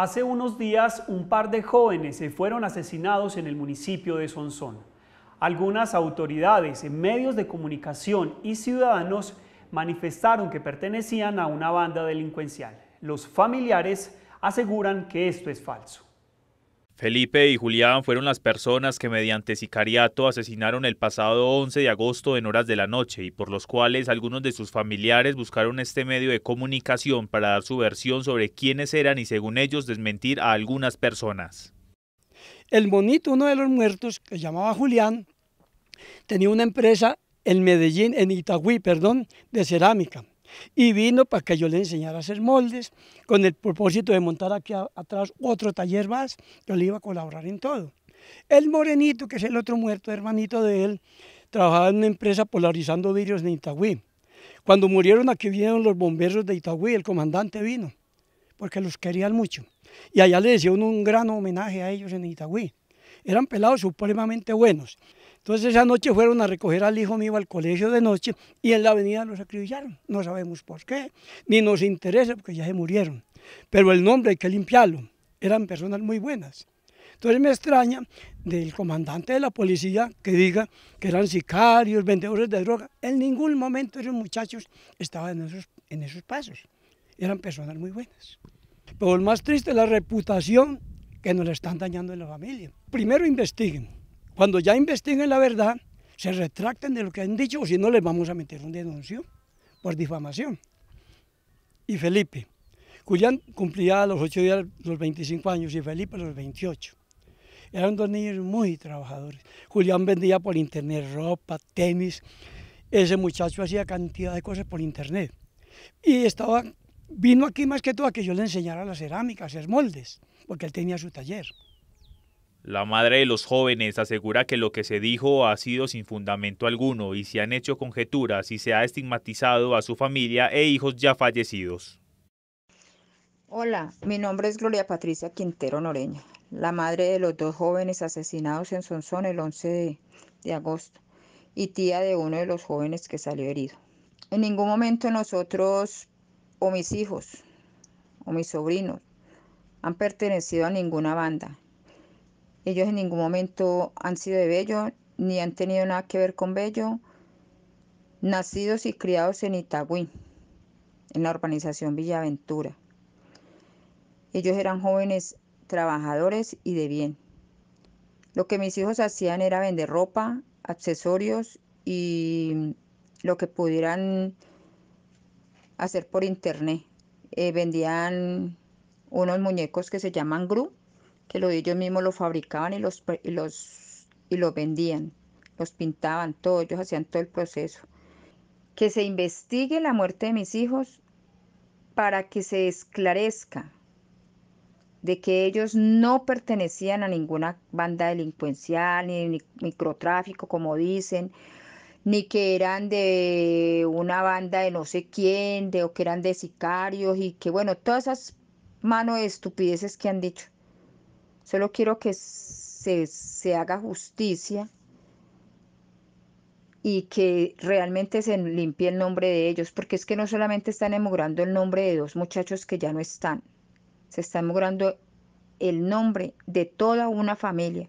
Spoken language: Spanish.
Hace unos días un par de jóvenes se fueron asesinados en el municipio de Sonsón. Algunas autoridades, medios de comunicación y ciudadanos manifestaron que pertenecían a una banda delincuencial. Los familiares aseguran que esto es falso. Felipe y Julián fueron las personas que mediante sicariato asesinaron el pasado 11 de agosto en horas de la noche y por los cuales algunos de sus familiares buscaron este medio de comunicación para dar su versión sobre quiénes eran y según ellos desmentir a algunas personas. El monito, uno de los muertos, que llamaba Julián, tenía una empresa en Medellín, en Itagüí, perdón, de cerámica y vino para que yo le enseñara a hacer moldes con el propósito de montar aquí atrás otro taller más, yo le iba a colaborar en todo. El morenito, que es el otro muerto hermanito de él, trabajaba en una empresa polarizando vidrios en Itagüí. Cuando murieron aquí vinieron los bomberos de Itagüí, el comandante vino, porque los querían mucho. Y allá le hicieron un gran homenaje a ellos en Itagüí. Eran pelados supremamente buenos. Entonces esa noche fueron a recoger al hijo mío al colegio de noche y en la avenida los acribillaron. No sabemos por qué, ni nos interesa porque ya se murieron. Pero el nombre hay que limpiarlo. Eran personas muy buenas. Entonces me extraña del comandante de la policía que diga que eran sicarios, vendedores de droga. En ningún momento esos muchachos estaban en esos, en esos pasos. Eran personas muy buenas. Pero lo más triste es la reputación que nos están dañando en la familia. Primero investiguen, cuando ya investiguen la verdad, se retracten de lo que han dicho o si no les vamos a meter un denuncio por difamación. Y Felipe, Julián cumplía los 8 días los 25 años y Felipe los 28. Eran dos niños muy trabajadores. Julián vendía por internet ropa, tenis. Ese muchacho hacía cantidad de cosas por internet. Y estaba, vino aquí más que todo a que yo le enseñara la cerámica, hacer moldes, porque él tenía su taller. La madre de los jóvenes asegura que lo que se dijo ha sido sin fundamento alguno y se han hecho conjeturas y se ha estigmatizado a su familia e hijos ya fallecidos. Hola, mi nombre es Gloria Patricia Quintero Noreña, la madre de los dos jóvenes asesinados en Sonsón el 11 de, de agosto y tía de uno de los jóvenes que salió herido. En ningún momento nosotros o mis hijos o mis sobrinos han pertenecido a ninguna banda ellos en ningún momento han sido de Bello ni han tenido nada que ver con Bello, nacidos y criados en Itagüí, en la urbanización Villaventura. Ellos eran jóvenes trabajadores y de bien. Lo que mis hijos hacían era vender ropa, accesorios y lo que pudieran hacer por internet. Eh, vendían unos muñecos que se llaman Gru, que ellos mismos lo fabricaban y los, y los, y vendían, los pintaban, todos, ellos hacían todo el proceso. Que se investigue la muerte de mis hijos para que se esclarezca de que ellos no pertenecían a ninguna banda delincuencial, ni microtráfico, como dicen, ni que eran de una banda de no sé quién, de, o que eran de sicarios, y que bueno, todas esas manos de estupideces que han dicho. Solo quiero que se, se haga justicia y que realmente se limpie el nombre de ellos, porque es que no solamente están emogrando el nombre de dos muchachos que ya no están, se está emogrando el nombre de toda una familia